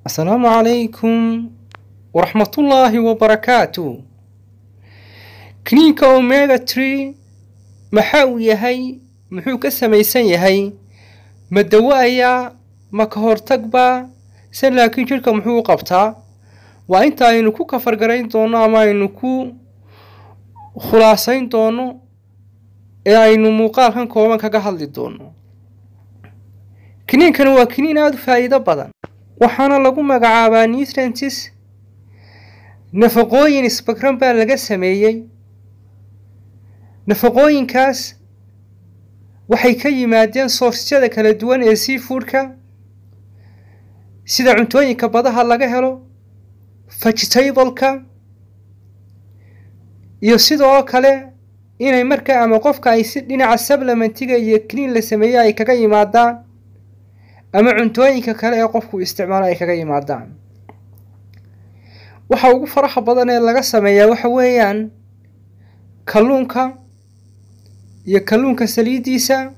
السلام عليكم ورحمة wabarakaatu وبركاته omega أوميغا maxaa uu yahay muxuu ka samaysan yahay ma dawo ayaa ma ka hortagbaa se laakiin jirka muxuu u qabtaa waa inta aynu ku kafargarayn doono ama aynu ku khulaasayn doono ee aynu muuqaalkan kooban kaga hadli doono kiniinkani waa kiniin aada u faa'iido badan waxaana lagu magacaabaa nutrientis nafaqooyin sbakram baa laga sameeyey nafaqooyinkaas waxay ka yimaadeen soorsyada kala duwan ee seafoodka sida cuntooyinka badaha laga helo vegetableka iyo sidoo kale inay markaa ama qofka ay si dhinaca sablamentiga ah iyo cliin la sameeye ay kaga yimaadaan ama cuntooyinka kale ee qofku isticmaalo ay kaga yimaadaan waxa ugu faraxa badan ee laga sameeyaa waxa weeyaan kalluunka iyo kalluunka saliiddiisa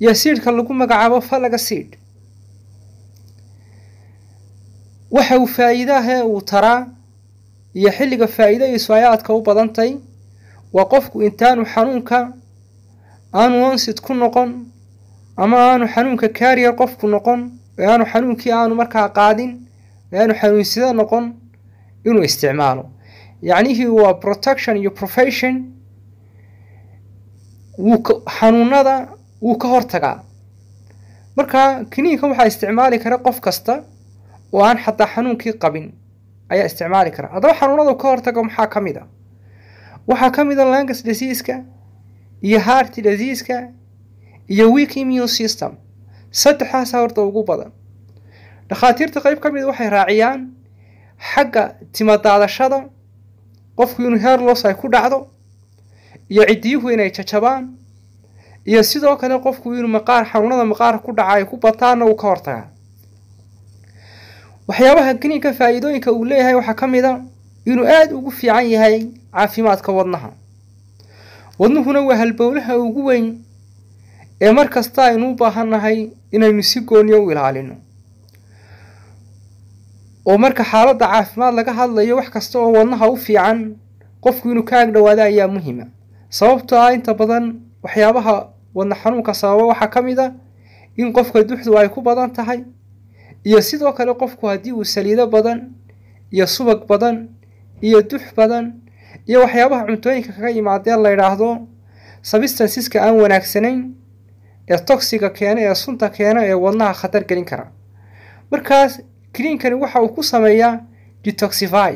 iyo siidhka lagu magacaabo falaga siidh waxa uu faa'iidaahee uu taraa iyo xilliga faa'iida iyo saayaadka u badantay waa qofku intaanu xanuunka aanu onsid ku noqon ama aanu xanuunka kaariyar qofku noqon ee aanu xanuunkii aanu markaa qaadin ee aanu xanuunsida noqon inuu isticmaalo yacnihii waa protection iyo profession wuu xanuunada wuu ka hortagaa markaa kiniinkan waxaa isticmaali kara qof kasta oo aan xataa xanuunkii qabin ayaa isticmaali kara haddaba xanuunadu ka hortago maxaa ka mid a ah? waxaa ka mid a ah langus dasiiska iyo harti dasiiska iyo weak immune system saddexdaasa horta ugu badan dhakhaatiirta qeyb ka mid ah waxay raaciyaan xagga timadaadashada qofku inuu heer los ay ku dhacdo iyo ciddiyuhu inay jajabaan iyo sidoo kale qofku inuu maqaar xanuunada maqaarka ku dhaca ay ku bataanna uu ka hortagaa waxyaabaha kiniinka faa'iidooyinka uu leeyahay waxaa ka mid a ah inuu aada ugu fiican yahay caafimaadka wadnaha wadnuhuna waa halbowlaha ugu weyn ee mar kasta aynu u baahan nahay inaynu si gooniyo u ilaalino oo marka xaaladda caafimaad laga hadlayo wax kasta oo wadnaha u fiican qofku inuu ka agdhowaado ayaa muhima sababtoo ah inta badan waxyaabaha wadna xanuunka sababa waxaa ka mid a ah in qofka duxdu ay ku badan tahay iyo sidoo kale qofku haddii uu saliido badan iyo subag badan iyo dux badan iyo waxyaabaha cuntooyinka kaga imaadeen la yidhaahdo sabistasiska aan wanaagsanayn ee toxiga keena ee sunta keena ee wadnaha khatar gelin kara markaas kiliinkani waxa uu ku sameeyaa detoxify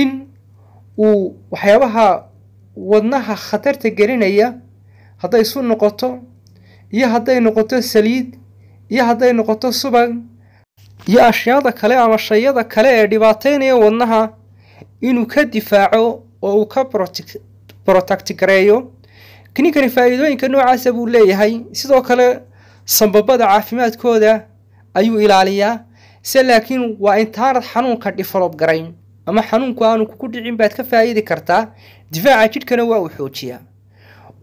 in uu waxyaabaha wadnaha khatarta gelinaya hadday sun noqoto iyo hadday noqoto saliid iyo hadday noqoto subag iyo ashyaada kale ama shayada kale ee dhibaateynaya wadnaha inuu ka difaaco oo uu ka brotect gareeyo kininkani faa'iidooyinka noocaasa buu leeyahay sidoo kale sambabada caafimaadkooda ayuu ilaaliyaa se laakiin waa intaanad xanuunka dhifolod garayn ama xanuunku aanu kugu dhicin baad ka faa'iidi kartaa difaaca jidhkana waa uu xoojiyaa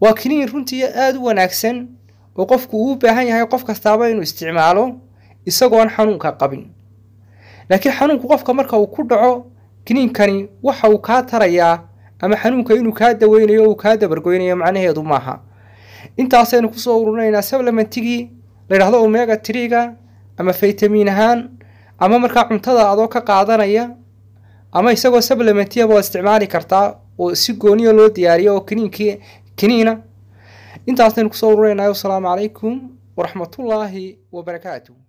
waa kiniin runtii aada u wanaagsan oo qofku uu baahan yahay qof kastaaba inuu isticmaalo isagoon xanuunka qabin laakiin xanuunku qofka marka uu ku dhaco kiniinkani waxa uu kaa tarayaa ama xanuunka inuu kaa daweynayo o uu kaa dabargoynayo macnaheedu maaha intaasaynu kusoo ururinaynaa sablementigii layidhahdo omega triga ama faytamiin ahaan ama markaa cuntada adoo ka qaadanaya ama isagoo sablementiyaba waa isticmaali kartaa oo si gooniya loo diyaariyo oo kiniinkii kiniina intaasaynu kusoo ururinaynaa wasalaamu calaykum waraxmatullaahi wabarakaatu